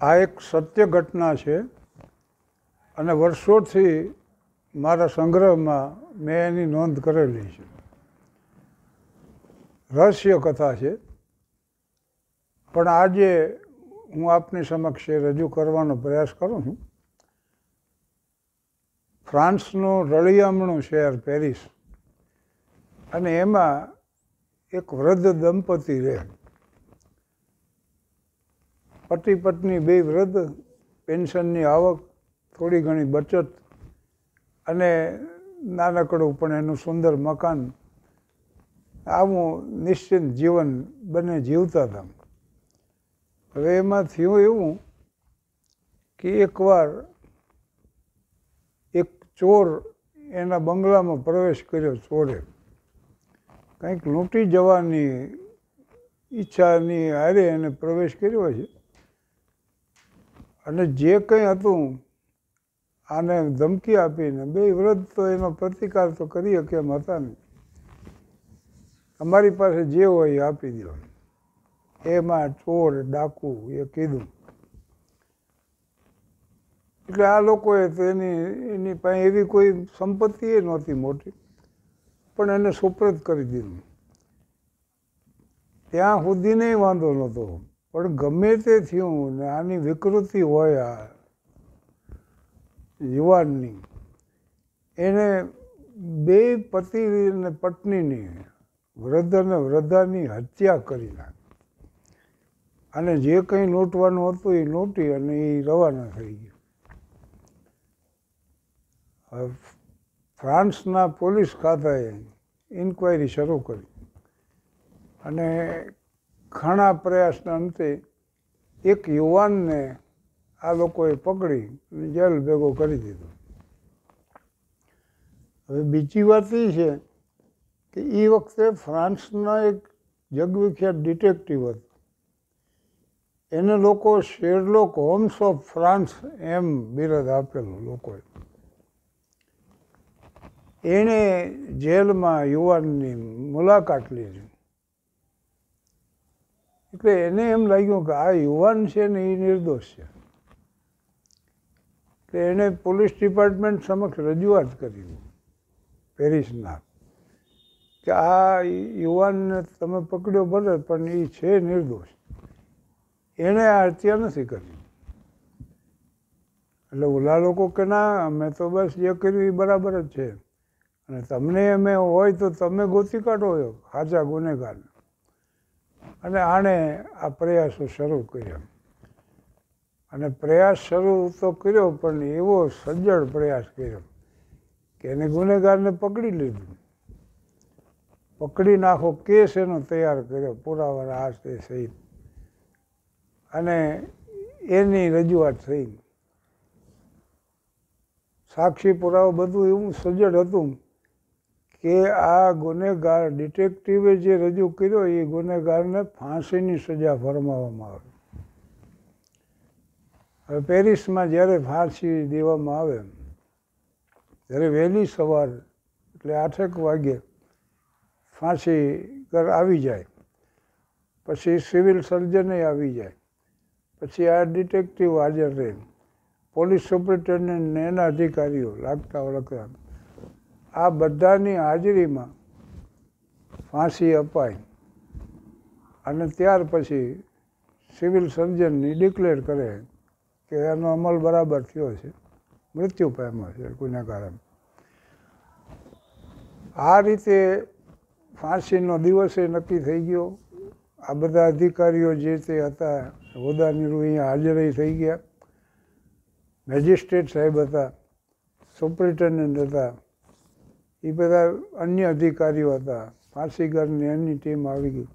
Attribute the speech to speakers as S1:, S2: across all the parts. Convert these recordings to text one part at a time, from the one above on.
S1: આ એક સત્ય ઘટના છે અને વર્ષોથી મારા સંગ્રહમાં મેં એની નોંધ કરેલી છે રહસ્ય કથા છે પણ આજે હું આપની સમક્ષ એ રજૂ કરવાનો પ્રયાસ કરું છું ફ્રાન્સનું રળિયામણું શહેર પેરિસ અને એમાં એક વૃદ્ધ દંપતી રહે પતિ પત્ની બે વૃદ્ધ પેન્શનની આવક થોડી ઘણી બચત અને નાનકડું પણ એનું સુંદર મકાન આવું નિશ્ચિંત જીવન બંને જીવતા હતા હવે એમાં થયું એવું કે એકવાર એક ચોર એના બંગલામાં પ્રવેશ કર્યો ચોરે કંઈક લૂંટી જવાની ઈચ્છાની હારે એને પ્રવેશ કર્યો છે અને જે કંઈ હતું આને ધમકી આપીને બે વ્રત તો એનો પ્રતિકાર તો કરી શકે એમ હતા નહીં અમારી પાસે જે હોય એ આપી દો એમાં ચોર ડાકુ એ કીધું એટલે આ લોકોએ તો એની એની પાસે એવી કોઈ સંપત્તિ એ નહોતી મોટી પણ એને સુપ્રત કરી દીધું ત્યાં સુધીને વાંધો નહોતો પણ ગમે તે થયું ને આની વિકૃતિ હોય આ યુવાનની એને બે પતિ અને પત્નીની વૃદ્ધ અને વૃદ્ધાની હત્યા કરી નાખી અને જે કંઈ લૂંટવાનું હતું એ લૂંટી અને એ રવાના થઈ ગયું ફ્રાન્સના પોલીસ ખાતાએ ઇન્કવાયરી શરૂ કરી અને ઘણા પ્રયાસના અંતે એક યુવાનને આ લોકોએ પકડી જેલ ભેગો કરી દીધો હવે બીજી વાત એ છે કે એ વખતે ફ્રાન્સના એક જગવિખ્યાત ડિટેક્ટિવ હતો એને લોકો શેરલોક હોમ્સ ઓફ ફ્રાન્સ એમ બિરદ આપેલું લોકોએ એણે જેલમાં યુવાનની મુલાકાત લીધી એટલે એને એમ લાગ્યું કે આ યુવાન છે ને એ નિર્દોષ છે એટલે એણે પોલીસ ડિપાર્ટમેન્ટ સમક્ષ રજૂઆત કરી પેરિસના કે આ યુવાનને તમે પકડ્યો ભલે પણ એ છે નિર્દોષ એણે આ હત્યા નથી કરી એટલે ઓલા લોકો કે ના અમે તો બસ જે કર્યું એ બરાબર જ છે અને તમને અમે હોય તો તમે ગોતી કાઢો સાચા ગુનેગારને અને આણે આ પ્રયાસો શરૂ કર્યા અને પ્રયાસ શરૂ તો કર્યો પણ એવો સજ્જડ પ્રયાસ કર્યો કે એને ગુનેગારને પકડી લીધું પકડી નાખો કેસ એનો તૈયાર કર્યો પુરાવાના હાથે સહિત અને એની રજૂઆત થઈ સાક્ષી પુરાવો બધું એવું સજ્જડ હતું કે આ ગુનેગાર ડિટેક્ટિવે જે રજૂ કર્યો એ ગુનેગારને ફાંસીની સજા ફરમાવવામાં આવે હવે પેરિસમાં જ્યારે ફાંસી દેવામાં આવે ત્યારે વહેલી સવાર એટલે આઠેક વાગે ફાંસી ઘર આવી જાય પછી સિવિલ સર્જને આવી જાય પછી આ ડિટેક્ટિવ હાજર રહે પોલીસ સુપ્રિન્ટેન્ડન્ટ એના અધિકારીઓ લાગતા ઓળખતા આ બધાની હાજરીમાં ફાંસી અપાય અને ત્યાર પછી સિવિલ સર્જનની ડિક્લેર કરે કે એનો અમલ બરાબર થયો છે મૃત્યુ પામ્યો છે કોઈના કારણે આ રીતે ફાંસીનો દિવસે નક્કી થઈ ગયો આ બધા અધિકારીઓ જે તે હતા હોદાનીરૂ અહીંયા હાજર થઈ ગયા મેજિસ્ટ્રેટ સાહેબ હતા સુપરિન્ટેન્ડન્ટ હતા એ બધા અન્ય અધિકારીઓ હતા ફાંસીગરની એમની ટીમ આવી ગઈ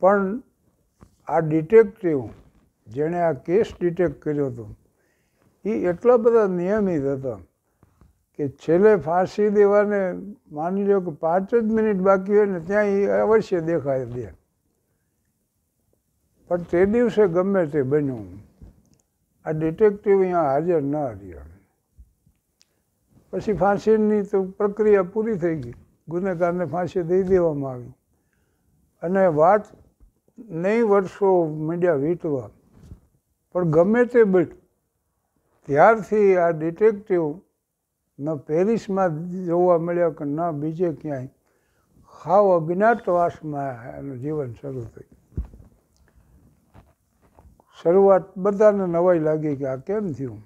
S1: પણ આ ડિટેક્ટિવ જેણે આ કેસ ડિટેક્ટ કર્યો હતો એ એટલા બધા નિયમિત હતા કે છેલ્લે ફાંસી દેવાને માની લો કે પાંચ જ મિનિટ બાકી હોય ને ત્યાં એ અવશ્ય દેખાય દે પણ તે દિવસે ગમે તે બન્યું આ ડિટેક્ટિવ અહીંયા હાજર ન રહ્યા પછી ફાંસીની તો પ્રક્રિયા પૂરી થઈ ગઈ ગુનેગારને ફાંસી દઈ દેવામાં આવી અને વાત નહીં વર્ષો મીડિયા વીતવા પણ ગમે તે બટ ત્યારથી આ ડિટેક્ટિવ ન પેરિસમાં જોવા મળ્યા કે ન બીજે ક્યાંય ખાવ અજ્ઞાતવાસમાં એનું જીવન શરૂ થયું શરૂઆત બધાને નવાઈ લાગી કે આ કેમ થયું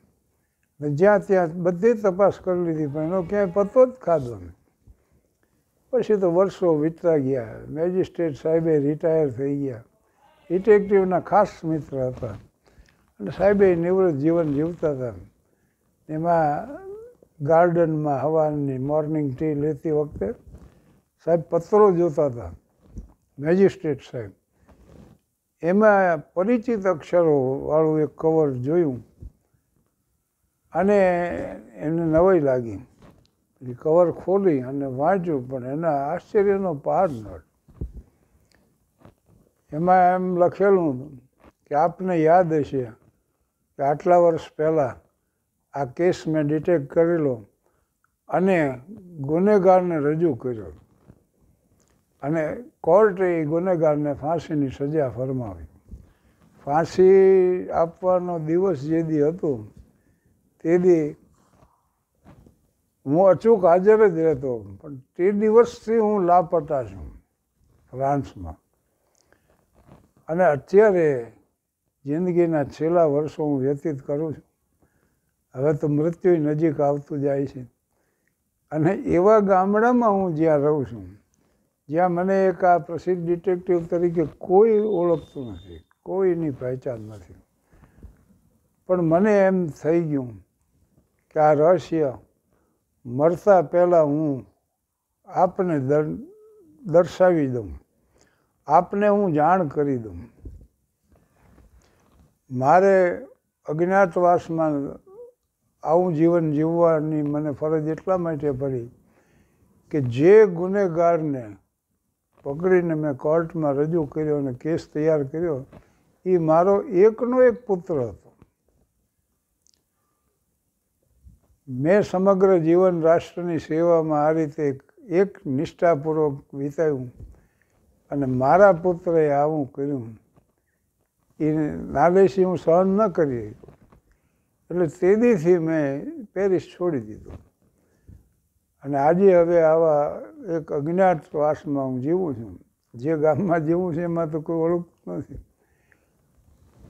S1: જ્યાં ત્યાં બધી તપાસ કરી લીધી પણ એનો ક્યાંય પતો જ ખાધો નહીં પછી તો વર્ષો વીતતા ગયા મેજિસ્ટ્રેટ સાહેબે રિટાયર થઈ ગયા ડિટેક્ટિવના ખાસ મિત્ર હતા અને સાહેબે નિવૃત્ત જીવન જીવતા હતા એમાં ગાર્ડનમાં હવાની મોર્નિંગ ટી લેતી વખતે સાહેબ પત્રો જોતા હતા મેજિસ્ટ્રેટ સાહેબ એમાં પરિચિત અક્ષરોવાળું એક કવર જોયું અને એને નવાઈ લાગી પછી કવર ખોલી અને વાંચ્યું પણ એના આશ્ચર્યનો પાર નડ એમાં એમ લખેલું કે આપને યાદ હશે કે આટલા વર્ષ પહેલાં આ કેસ મેં ડિટેક કરેલો અને ગુનેગારને રજૂ કર્યો અને કોર્ટે એ ગુનેગારને ફાંસીની સજા ફરમાવી ફાંસી આપવાનો દિવસ જે દી હતું તે દી હું અચૂક હાજર જ રહેતો પણ તે દિવસથી હું લાપતા છું ફ્રાન્સમાં અને અત્યારે જિંદગીના છેલ્લા વર્ષો હું વ્યતીત કરું છું હવે તો મૃત્યુ નજીક આવતું જાય છે અને એવા ગામડામાં હું જ્યાં રહું છું જ્યાં મને એક આ પ્રસિદ્ધ ડિટેક્ટિવ તરીકે કોઈ ઓળખતું નથી કોઈની પહેચાન નથી પણ મને એમ થઈ ગયું કે આ રહસ્ય મરતા પહેલાં હું આપને દર્શાવી દઉં આપને હું જાણ કરી દઉં મારે અજ્ઞાતવાસમાં આવું જીવન જીવવાની મને ફરજ એટલા માટે પડી કે જે ગુનેગારને પકડીને મેં કોર્ટમાં રજૂ કર્યો અને કેસ તૈયાર કર્યો એ મારો એકનો એક પુત્ર હતો મેં સમગ્ર જીવન રાષ્ટ્રની સેવામાં આ રીતે એક નિષ્ઠાપૂર્વક વિતાવ્યું અને મારા પુત્રએ આવું કર્યું એ નાદેશી હું સહન ન કરી એટલે તેદીથી મેં પેરિસ છોડી દીધું અને આજે હવે આવા એક અજ્ઞાત વાસમાં હું જીવું છું જે ગામમાં જીવું છે એમાં તો કોઈ ઓળખતું નથી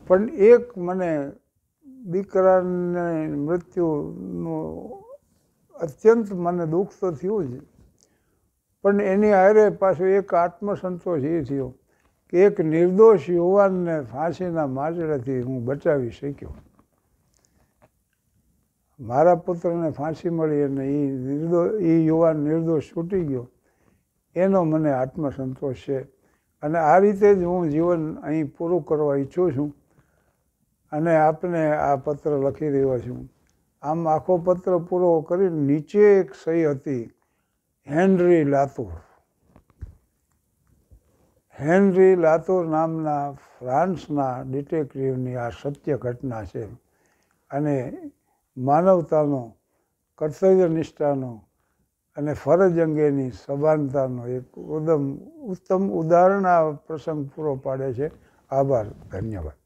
S1: પણ એક મને દીકરાને મૃત્યુનો અત્યંત મને દુઃખ તો થયું જ પણ એની આરે પાછો એક આત્મસંતોષ એ થયો કે એક નિર્દોષ યુવાનને ફાંસીના માજડાથી હું બચાવી શક્યો મારા પુત્રને ફાંસી મળી અને એ નિર્દોષ એ યુવાન નિર્દોષ છૂટી ગયો એનો મને આત્મસંતોષ છે અને આ રીતે જ હું જીવન અહીં પૂરું કરવા ઈચ્છું છું અને આપને આ પત્ર લખી રહ્યો છું આમ આખો પત્ર પૂરો કરી નીચે એક સહી હતી હેનરી લાતુર હેનરી લાતુર નામના ફ્રાન્સના ડિટેક્ટિવની આ સત્ય ઘટના છે અને માનવતાનો કર્તવ્ય નિષ્ઠાનો અને ફરજ અંગેની સભાનતાનો એક ઉદમ ઉત્તમ ઉદાહરણ આ પ્રસંગ પૂરો પાડે છે આભાર ધન્યવાદ